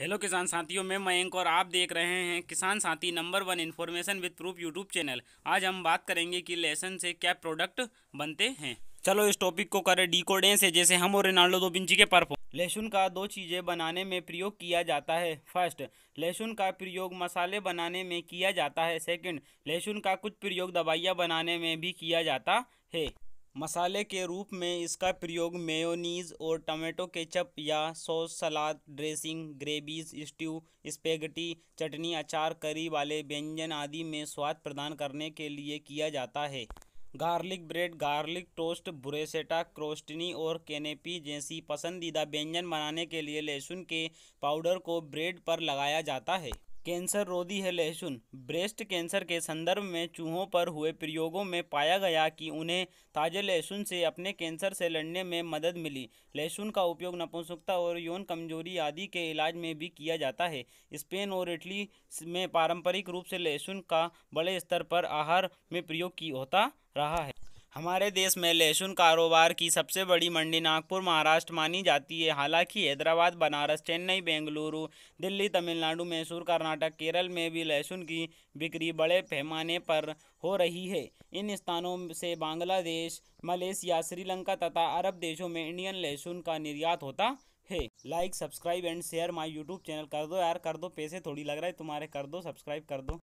hello किसान साथियों मैं मयंक और आप देख रहे हैं किसान साथी number one information with proof YouTube channel आज हम बात करेंगे कि लहसुन से क्या प्रोडक्ट बनते हैं चलो इस टॉपिक को करें डीकोडें से जैसे हम और रोनाल्डो दो बिंची के परफॉर्म लहसुन का दो चीज़ें बनाने में प्रयोग किया जाता है फर्स्ट लहसुन का प्रयोग मसाले बनाने में किया जाता है सेकंड लहसुन का कुछ प्रयोग दवाइयाँ बनाने में भी किया जाता है मसाले के रूप में इसका प्रयोग मेयोनीज और टमेटो केचप या sauce salad dressing gravies stew spaghetti chutney अचार करी वाले व्यंजन आदि में स्वाद प्रदान करने के लिए किया जाता है garlic bread garlic toast bruschetta crostini और केनेपी जैसी पसंदीदा व्यंजन बनाने के लिए लहसुन के पाउडर को ब्रेड पर लगाया जाता है कैंसर रोधी है लहसुन ब्रेस्ट कैंसर के संदर्भ में चूहों पर हुए प्रयोगों में पाया गया कि उन्हें ताजे लहसुन से अपने कैंसर से लड़ने में मदद मिली लहसुन का उपयोग नपुंसकता और यौन कमजोरी आदि के इलाज में भी किया जाता है स्पेन और इटली में पारंपरिक रूप से लहसुन का बड़े स्तर पर आहार में प्रयोग की होता रहा है हमारे देश में लहसुन कारोबार की सबसे बड़ी मंडी नागपुर महाराष्ट्र मानी जाती है हालांकि हैदराबाद बनारस चेन्नई बेंगलुरु दिल्ली तमिलनाडु मैसूर कर्नाटक केरल में भी लहसुन की बिक्री बड़े पैमाने पर हो रही है इन स्थानों से बांग्लादेश मलेशिया श्रीलंका तथा अरब देशों में इंडियन लहसुन का निर्यात होता है like subscribe and share my YouTube channel कर दो यार कर दो पैसे थोड़ी लग रहा है तुम्हारे कर दो सब्सक्राइब कर दो